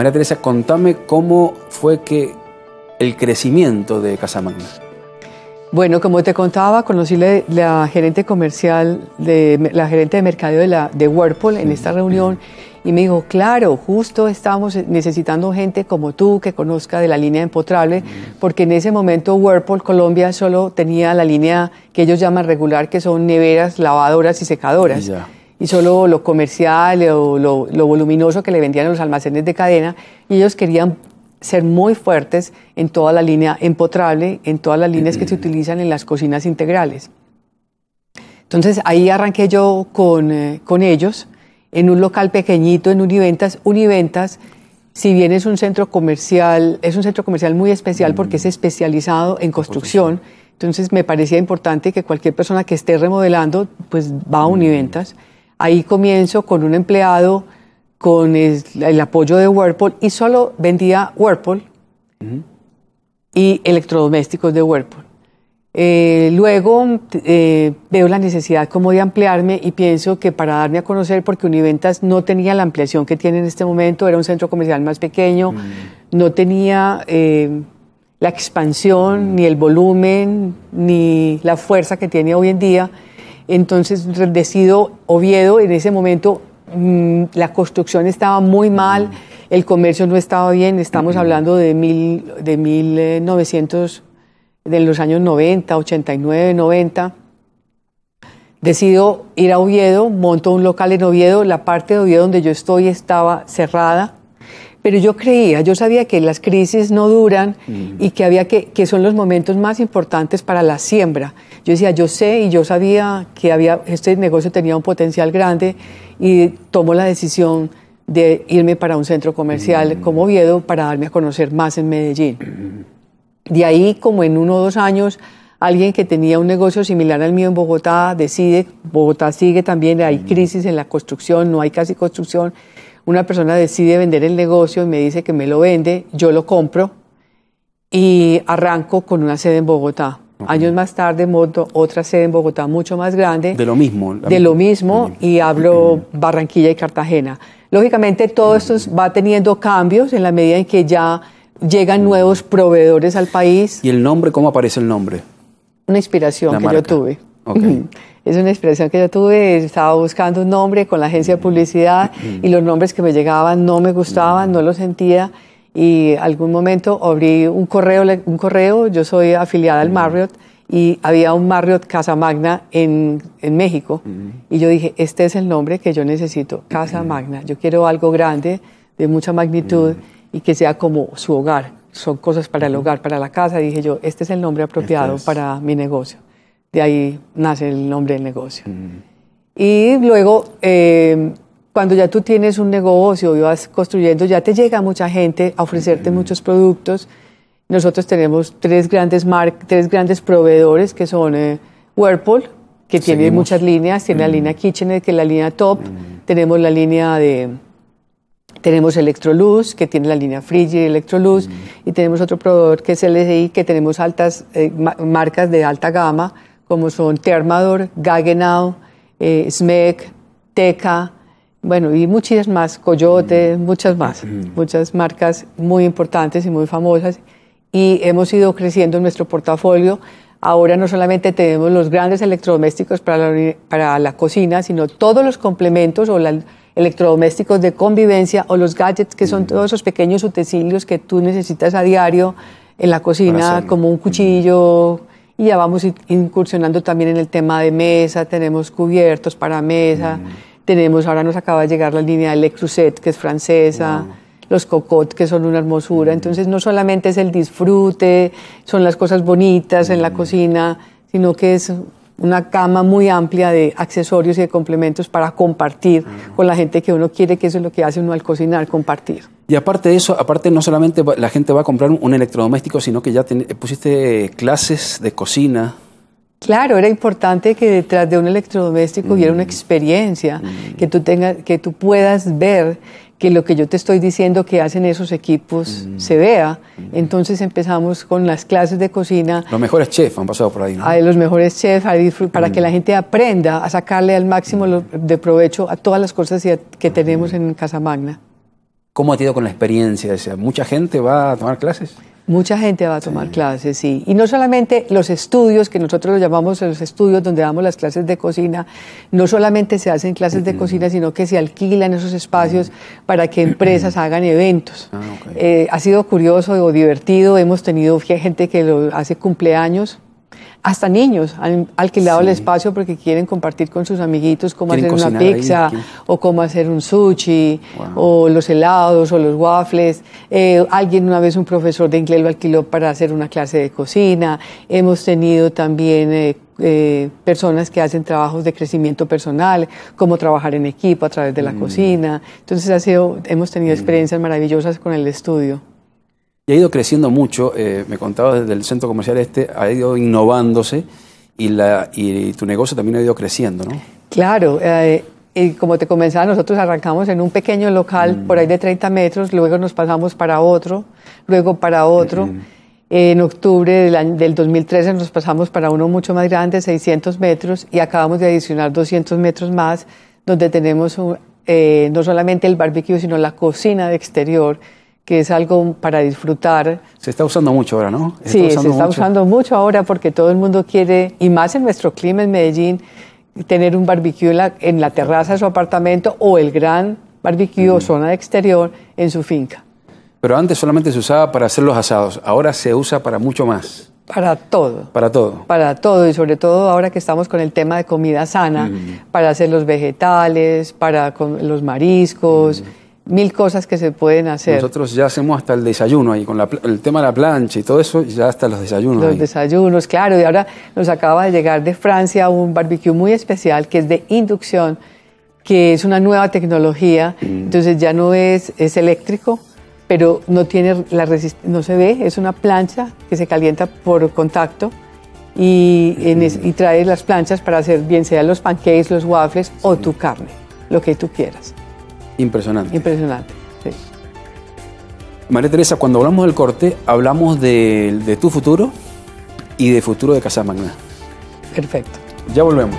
María Teresa, contame cómo fue que el crecimiento de Casamagna. Bueno, como te contaba, conocí la, gerente comercial, de, la gerente de mercadeo de, Whirlpool en esta reunión y me dijo, claro, justo estamos necesitando gente como tú que conozca de la línea empotrable, porque en ese momento Whirlpool Colombia solo tenía la línea que ellos llaman regular, que son neveras, lavadoras y secadoras y solo lo comercial eh, o lo, voluminoso que le vendían en los almacenes de cadena y ellos querían ser muy fuertes en toda la línea empotrable, en todas las líneas que se utilizan en las cocinas integrales. Entonces ahí arranqué yo con, eh, con ellos en un local pequeñito en Univentas. Univentas, si bien es un centro comercial, es un centro comercial muy especial porque es mm. especializado en construcción. Entonces me parecía importante que cualquier persona que esté remodelando, pues va a mm. Univentas. Ahí comienzo con un empleado con el, apoyo de Whirlpool y solo vendía Whirlpool y electrodomésticos de Whirlpool. Eh, luego eh, veo la necesidad como de ampliarme y pienso que para darme a conocer, porque Univentas no tenía la ampliación que tiene en este momento, era un centro comercial más pequeño, mm. no tenía eh, la expansión, mm. ni el volumen, ni la fuerza que tiene hoy en día. Entonces decido Oviedo, en ese momento mm, la construcción estaba muy mal, el comercio no estaba bien, estamos hablando de, mil, de eh, de los años 90, 89, 90. Decido ir a Oviedo, monto un local en Oviedo, la parte de Oviedo donde yo estoy estaba cerrada, pero yo creía, yo sabía que las crisis no duran y que, había que, que son los momentos más importantes para la siembra. Yo decía, yo sé y yo sabía que había, este negocio tenía un potencial grande y tomo la decisión de irme para un centro comercial mm. como Oviedo para darme a conocer más en Medellín. Mm. De ahí, como en uno o dos años, alguien que tenía un negocio similar al mío en Bogotá decide, Bogotá sigue también, hay mm. crisis en la construcción, no hay casi construcción, una persona decide vender el negocio y me dice que me lo vende, yo lo compro y arranco con una sede en Bogotá. Años más tarde monto otra sede en Bogotá mucho más grande. De lo mismo. De lo mismo y hablo Barranquilla y Cartagena. Lógicamente todo esto va teniendo cambios en la medida en que ya llegan nuevos proveedores al país. ¿Y el nombre? ¿Cómo aparece el nombre? Una inspiración que yo tuve. Es una inspiración que yo tuve, estaba buscando un nombre con la agencia de publicidad y los nombres que me llegaban no me gustaban, no los sentía y algún momento abrí un correo, un correo yo soy afiliada al Marriott y había un Marriott Casa Magna en, en México y yo dije, este es el nombre que yo necesito, Casa Magna, yo quiero algo grande, de mucha magnitud y que sea como su hogar, son cosas para el hogar, para la casa, dije yo, este es el nombre este apropiado para mi negocio, de ahí nace el nombre del negocio. Y luego... Eh, cuando ya tú tienes un negocio y vas construyendo, ya te llega mucha gente a ofrecerte muchos productos. Nosotros tenemos tres grandes, mar tres grandes proveedores que son eh, Whirlpool, que tiene muchas líneas, tiene la línea Kitchener, que es la línea top, tenemos la línea de... Tenemos Electroluz, que tiene la línea Frigid Electroluz, y tenemos otro proveedor que es LSI, que tenemos altas eh, marcas de alta gama, como son Thermador, Gaggenau, eh, Smeg, Teca, bueno, y mm. muchas más, Coyote, muchas más, muchas marcas muy importantes y muy famosas. Y hemos ido creciendo en nuestro portafolio. Ahora no solamente tenemos los grandes electrodomésticos para la, para la cocina, sino todos los complementos o los electrodomésticos de convivencia o los gadgets, que son mm. todos esos pequeños utensilios que tú necesitas a diario en la cocina, como un mm. cuchillo. Y ya vamos incursionando también en el tema de mesa, tenemos cubiertos para mesa. Tenemos, ahora nos acaba de llegar la línea de Le Creuset, que es francesa. los cocot, que son una hermosura. Mm. Entonces, no solamente es el disfrute, son las cosas bonitas en la mm. cocina, sino que es una cama muy amplia de accesorios y de complementos para compartir mm. con la gente que uno quiere, que eso es lo que hace uno al cocinar, compartir. Y aparte de eso, aparte no solamente la gente va a comprar un electrodoméstico, sino que ya pusiste clases de cocina Claro, era importante que detrás de un electrodoméstico hubiera una mm. experiencia, mm. que, tú tengas, que tú puedas ver que lo que yo te estoy diciendo que hacen esos equipos mm. se vea. Entonces empezamos con las clases de cocina. Los mejores chefs han pasado por ahí. ¿no? los mejores chefs para que la gente aprenda a sacarle al máximo de provecho a todas las cosas que tenemos en Casa Magna. ¿Cómo ha ido con la experiencia? ¿Mucha gente va a tomar clases? Mucha gente va a tomar clases, sí. Y no solamente los estudios, que nosotros los llamamos los estudios donde damos las clases de cocina, no solamente se hacen clases de cocina, sino que se alquilan esos espacios para que empresas hagan eventos. Ah, eh, ha sido curioso o divertido, hemos tenido gente que lo hace cumpleaños hasta niños han alquilado el espacio porque quieren compartir con sus amiguitos cómo hacer una pizza o cómo hacer un sushi o los helados o los waffles. Eh, alguien una vez, un profesor de inglés lo alquiló para hacer una clase de cocina. Hemos tenido también... Eh, eh, personas que hacen trabajos de crecimiento personal, como trabajar en equipo a través de la mm. cocina. Entonces ha sido, hemos tenido mm. experiencias maravillosas con el estudio y ha ido creciendo mucho. Eh, me contaba desde el centro comercial este, ha ido innovándose y, la, tu negocio también ha ido creciendo, ¿no? Claro. y eh, eh, como te comenzaba, nosotros arrancamos en un pequeño local por ahí de 30 metros, luego nos pasamos para otro, luego para otro. En octubre del, 2013 nos pasamos para uno mucho más grande, 600 metros, y acabamos de adicionar 200 metros más, donde tenemos no solamente el barbecue, sino la cocina de exterior, que es algo para disfrutar. Se está usando mucho ahora, ¿no? Se sí, se está usando mucho ahora porque todo el mundo quiere, y más en nuestro clima en Medellín, tener un barbecue en la, terraza de su apartamento o el gran barbecue o zona de exterior en su finca. Pero antes solamente se usaba para hacer los asados, ahora se usa para mucho más. Para todo. Para todo. Para todo y sobre todo ahora que estamos con el tema de comida sana, para hacer los vegetales, para los mariscos mil cosas que se pueden hacer. Nosotros ya hacemos hasta el desayuno ahí, con la, el tema de la plancha y todo eso, ya hasta los desayunos. Los desayunos, claro. Y ahora nos acaba de llegar de Francia un barbecue muy especial que es de inducción, que es una nueva tecnología. Mm. Entonces ya no es, es eléctrico, pero no, tiene la no se ve, es una plancha que se calienta por contacto. Y, mm. y trae las planchas para hacer bien sea los pancakes, los waffles o tu carne, lo que tú quieras. Impresionante. Impresionante, sí. María Teresa, cuando hablamos del corte, hablamos de, tu futuro y de futuro de Casa Magna. Perfecto. Ya volvemos.